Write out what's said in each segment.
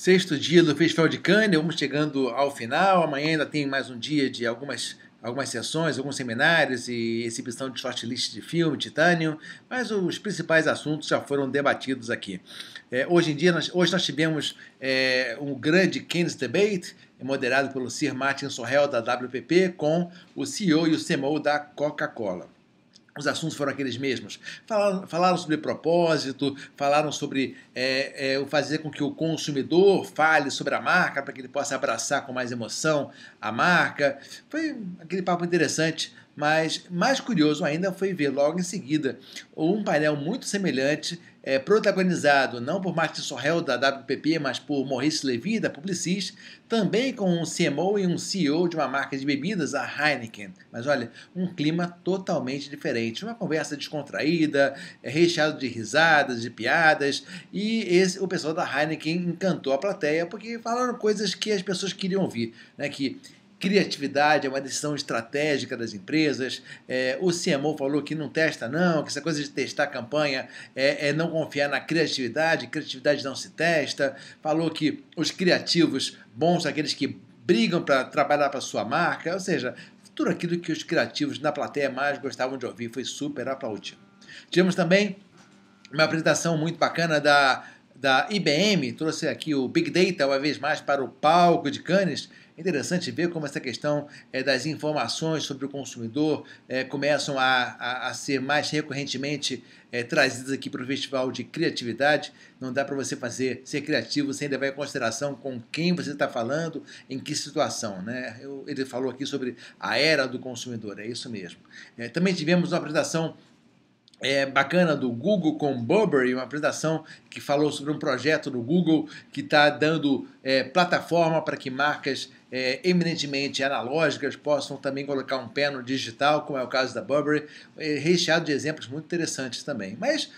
sexto dia do Festival de Cannes, vamos chegando ao final. Amanhã ainda tem mais um dia de algumas, algumas sessões, alguns seminários e exibição de shortlist de filme, Titânio, mas os principais assuntos já foram debatidos aqui. É, hoje em dia, nós, hoje nós tivemos é, um grande Cannes Debate, moderado pelo Sir Martin Sorrell, da WPP, com o CEO e o CMO da Coca-Cola os assuntos foram aqueles mesmos. Falaram, falaram sobre propósito, falaram sobre é, é, fazer com que o consumidor fale sobre a marca para que ele possa abraçar com mais emoção a marca. Foi aquele papo interessante mas mais curioso ainda foi ver logo em seguida um painel muito semelhante, é, protagonizado não por Martin Sorrell da WPP, mas por Maurice Levy da Publicis, também com um CMO e um CEO de uma marca de bebidas, a Heineken. Mas olha, um clima totalmente diferente, uma conversa descontraída, é, recheado recheada de risadas, de piadas, e esse, o pessoal da Heineken encantou a plateia porque falaram coisas que as pessoas queriam ouvir, né? Que criatividade é uma decisão estratégica das empresas. É, o CMO falou que não testa, não, que essa coisa de testar a campanha é, é, não confiar na criatividade, criatividade não se testa. Falou que os criativos bons, aqueles que brigam para trabalhar para sua marca, ou seja, tudo aquilo que os criativos na plateia mais gostavam de ouvir foi super aplaudido. Tivemos também uma apresentação muito bacana da da IBM trouxe aqui o Big Data uma vez mais para o palco de Cannes. interessante ver como essa questão é, das informações sobre o consumidor é, começam a, a, a, ser mais recorrentemente eh, trazidas aqui para o Festival de Criatividade. Não dá para você fazer ser criativo sem levar em consideração com quem você está falando, em que situação. Né? Eu, ele falou aqui sobre a era do consumidor, é isso mesmo. também tivemos uma apresentação é, bacana do Google com Burberry, uma apresentação que falou sobre um projeto do Google que está dando é, plataforma para que marcas é, eminentemente analógicas possam também colocar um pé no digital, como é o caso da Burberry, é, recheado de exemplos muito interessantes também. Mas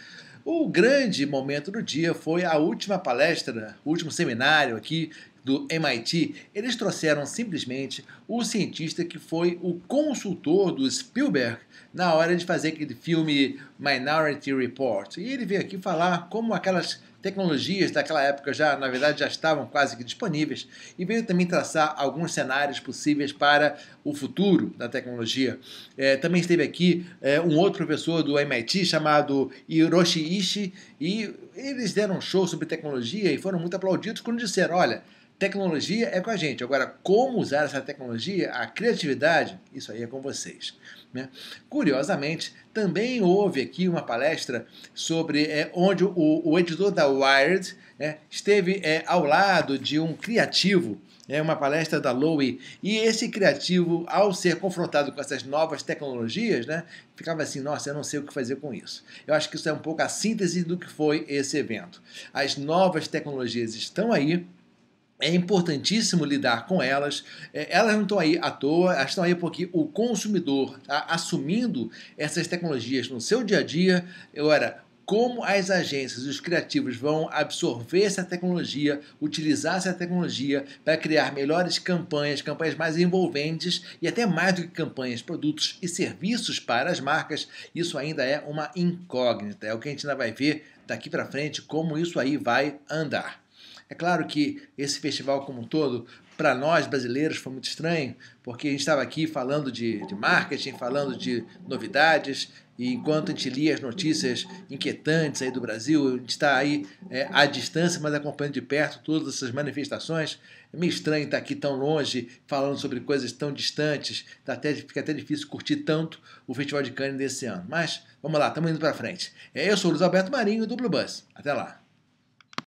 o grande momento do dia foi a última palestra, o último seminário aqui do MIT, eles trouxeram simplesmente o cientista que foi o consultor do Spielberg na hora de fazer aquele filme Minority Report. E ele veio aqui falar como aquelas tecnologias daquela época já, na verdade, já estavam quase que disponíveis e veio também traçar alguns cenários possíveis para o futuro da tecnologia. É, também esteve aqui é, um outro professor do MIT chamado Hiroshi Ishii e eles deram um show sobre tecnologia e foram muito aplaudidos quando disseram, olha, Tecnologia é com a gente. Agora, como usar essa tecnologia, a criatividade, isso aí é com vocês. Né? Curiosamente, também houve aqui uma palestra sobre é, onde o, o, editor da Wired né, esteve é, ao lado de um criativo. É uma palestra da Lowe e esse criativo, ao ser confrontado com essas novas tecnologias, né, ficava assim: nossa, eu não sei o que fazer com isso. Eu acho que isso é um pouco a síntese do que foi esse evento. As novas tecnologias estão aí, é importantíssimo lidar com elas. É, elas não estão aí à toa, elas estão aí porque o consumidor está assumindo essas tecnologias no seu dia a dia. Agora, como as agências e os criativos vão absorver essa tecnologia, utilizar essa tecnologia para criar melhores campanhas, campanhas mais envolventes e até mais do que campanhas, produtos e serviços para as marcas, isso ainda é uma incógnita. É o que a gente ainda vai ver daqui para frente como isso aí vai andar. É claro que esse festival como um todo, para nós brasileiros, foi muito estranho, porque a gente estava aqui falando de, de marketing, falando de novidades, e enquanto a gente lia as notícias inquietantes aí do Brasil, a gente está aí é, à distância, mas acompanhando de perto todas essas manifestações. É meio estranho estar tá aqui tão longe, falando sobre coisas tão distantes, tá até, fica até difícil curtir tanto o Festival de Cannes desse ano. Mas vamos lá, estamos indo para frente. É, eu sou o Luiz Alberto Marinho, do Blue Bus. Até lá!